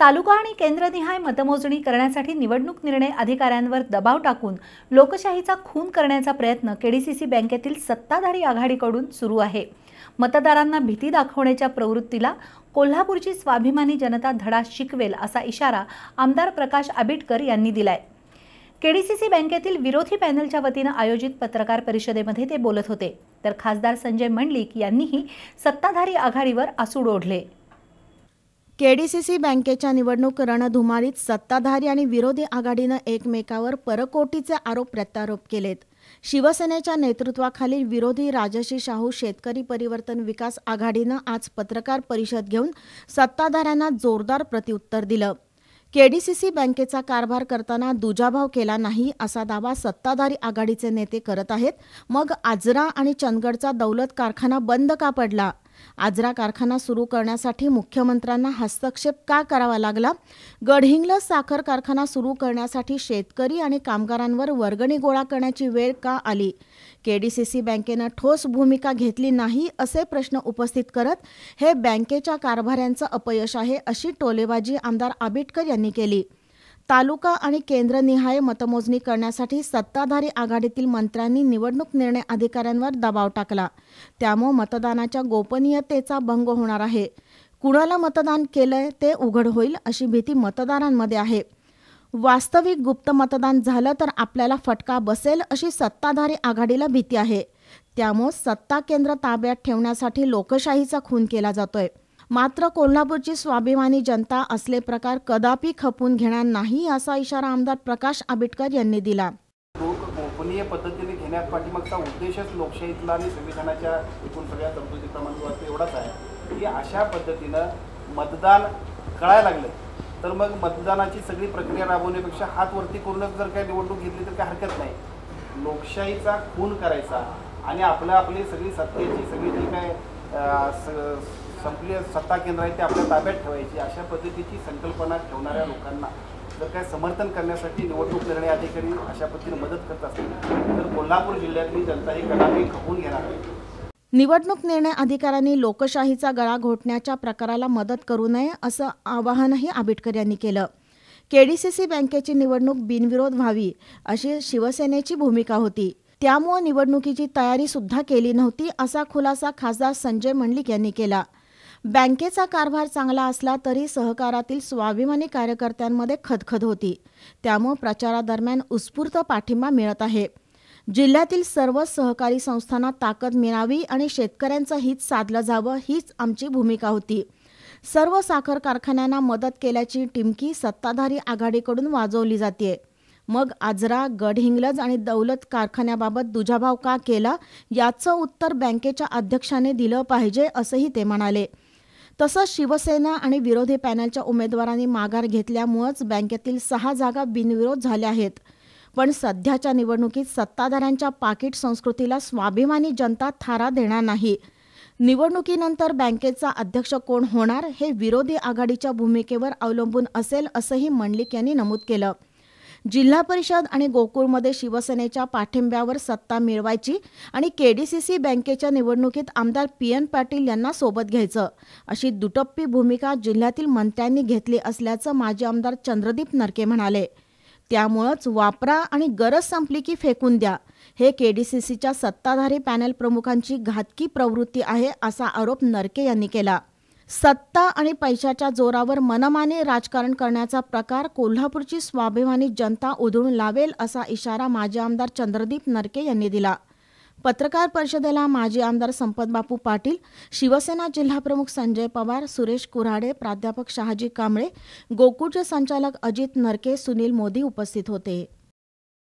तालुका आणि केंद्रनिहाय मतमोजणी करण्यासाठी निवडणूक निर्णय अधिकाऱ्यांवर दबाव टाकून लोकशाहीचा खून करण्याचा प्रयत्न केडीसीसी बँकेतील सत्ताधारी आघाडीकडून सुरू आहे मतदारांना भीती दाखवण्याच्या प्रवृत्तीला कोल्हापूरची स्वाभिमानी जनता धडा शिकवेल असा इशारा आमदार प्रकाश आबिटकर यांनी दिलाय केडीसीसी बँकेतील विरोधी पॅनलच्या वतीनं आयोजित पत्रकार परिषदेमध्ये ते बोलत होते तर खासदार संजय मंडलिक यांनीही सत्ताधारी आघाडीवर आसूड ओढले केडीसीसी बँकेच्या निवडणूक रणधुमारीत सत्ताधारी आणि विरोधी आघाडीनं एकमेकावर परकोटीचे आरोप प्रत्यारोप केलेत शिवसेनेच्या नेतृत्वाखालील विरोधी राजशी शाहू शेतकरी परिवर्तन विकास आघाडीनं आज पत्रकार परिषद घेऊन सत्ताधाऱ्यांना जोरदार प्रत्युत्तर दिलं केडीसीसी बँकेचा कारभार करताना दुजाभाव केला नाही असा दावा सत्ताधारी आघाडीचे नेते करत आहेत मग आजरा आणि चंदगडचा दौलत कारखाना बंद का पडला आजरा कारखाना सुरू करण्यासाठी मुख्यमंत्र्यांना हस्तक्षेप का करावा लागला गडहिंग्लज साखर कारखाना सुरू करण्यासाठी शेतकरी आणि कामगारांवर वर्गणी गोळा करण्याची वेळ का आली केडीसीसी बँकेनं ठोस भूमिका घेतली नाही असे प्रश्न उपस्थित करत हे बँकेच्या कारभाऱ्यांचं अपयश आहे अशी टोलेबाजी आमदार आबिटकर यांनी केली तालुका आणि केंद्रनिहाय मतमोजणी करण्यासाठी सत्ताधारी आघाडीतील मंत्र्यांनी निवडणूक निर्णय अधिकाऱ्यांवर दबाव टाकला त्यामुळे मतदानाच्या गोपनीयतेचा भंग होणार आहे कुणाला मतदान केलंय ते उघड होईल अशी भीती मतदारांमध्ये आहे वास्तविक गुप्त मतदान झालं तर आपल्याला फटका बसेल अशी सत्ताधारी आघाडीला भीती आहे त्यामुळे सत्ता केंद्र ताब्यात ठेवण्यासाठी लोकशाहीचा खून केला जातोय मात्र कोल्हापूरची स्वाभिमानी जनता असले प्रकार कदापि खपून घेणार नाही असा इशारा आमदार प्रकाश आंबेडकर यांनी दिला गोपनीय पद्धतीने घेण्यात पाठीमागचा उद्देशच लोकशाहीतला आणि संविधानाच्या एकूण सगळ्या तरतुदी प्रमाण एवढाच आहे की अशा पद्धतीनं मतदान कळायला लागलं तर मग मतदानाची सगळी प्रक्रिया राबवण्यापेक्षा हात वरती करूनच जर काही निवडणूक घेतली तर काही हरकत नाही लोकशाहीचा खून करायचा आणि आपल्या आपली सगळी सत्तेची सगळी जी काय संपली सत्ता केंद्र आहे ते आपल्या ताब्यात ठेवायची अशा पद्धतीची संकल्पना ठेवणाऱ्या लोकांना जर काय समर्थन करण्यासाठी निवडणूक निर्णय अधिकारी अशा पद्धतीने मदत करत असतील तर कोल्हापूर जिल्ह्यातली जनता ही कडाने खपून घेणार आहे निवडणूक निर्णय अधिकाऱ्यांनी लोकशाहीचा गळा घोटण्याच्या प्रकाराला मदत करू नये असं आवाहनही आंबेडकर यांनी केलं केडीसीसी बँकेची निवडणूक बिनविरोध व्हावी अशी शिवसेनेची भूमिका होती त्यामुळे निवडणुकीची तयारी सुद्धा केली नव्हती असा खुलासा खासदार संजय मंडलिक यांनी केला बँकेचा कारभार चांगला असला तरी सहकारातील स्वाभिमानी कार्यकर्त्यांमध्ये खदखद होती त्यामुळे प्रचारादरम्यान उत्स्फूर्त पाठिंबा मिळत आहे जिल्ह्यातील सर्व सहकारी संस्थांना ताकद मिळावी आणि शेतकऱ्यांचं हित साधलं जावं हीच आमची भूमिका होती सर्व साखर कारखान्यांना मदत केल्याची टिमकी सत्ताधारी आघाडीकडून वाजवली जाते मग आजरा गडहिंग्लज आणि दौलत कारखान्याबाबत दुजाभाव का केला याचं उत्तर बँकेच्या अध्यक्षाने दिलं पाहिजे असंही ते म्हणाले तसंच शिवसेना आणि विरोधी पॅनलच्या उमेदवारांनी माघार घेतल्यामुळंच बँकेतील सहा जागा बिनविरोध झाल्या आहेत पण सध्याच्या निवडणुकीत सत्ताधाऱ्यांच्या पाकिट संस्कृतीला स्वाभिमानी जनता थारा देणार नाही निवडणुकीनंतर बँकेचा अध्यक्ष कोण होणार हे विरोधी आघाडीच्या भूमिकेवर अवलंबून असेल असंही मंडलिक यांनी नमूद केलं जिल्हा परिषद आणि गोकुळमध्ये शिवसेनेच्या पाठिंब्यावर सत्ता मिळवायची आणि के डी सी सी बँकेच्या निवडणुकीत आमदार पी एन पाटील यांना सोबत घ्यायचं अशी दुटप्पी भूमिका जिल्ह्यातील मंत्र्यांनी घेतली असल्याचं माजी आमदार चंद्रदीप नरके म्हणाले त्यामुळंच वापरा आणि गरज संपली की फेकून द्या हे के डी सी सीच्या सत्ताधारी पॅनल प्रमुखांची घातकी प्रवृत्ती आहे असा आरोप नरके यांनी केला सत्ता आणि पैशाच्या जोरावर मनमाने राजकारण करण्याचा प्रकार कोल्हापूरची स्वाभिमानी जनता उधळून लावेल असा इशारा माजी आमदार चंद्रदीप नरके यांनी दिला पत्रकार परिषदेला माजी आमदार संपतबापू पाटील शिवसेना जिल्हाप्रमुख संजय पवार सुरेश कुऱ्हाडे प्राध्यापक शहाजी कांबळे गोकुळचे संचालक अजित नरके सुनील मोदी उपस्थित होते